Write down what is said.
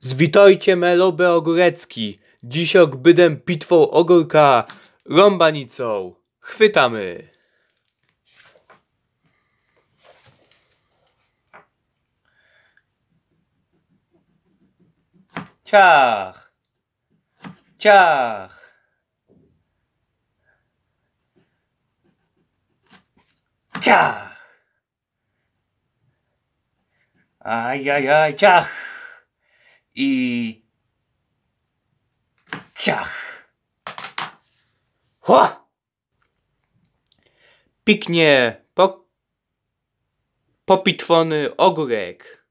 Zwitajcie Melobe Ogórecki. Dziś ogbydem pitwą ogórka rąbanicą. Chwytamy. Ciach. Ciach. Ciach. Ajajaj, ciach i ciach. Ho! Piknie po popitwony ogórek.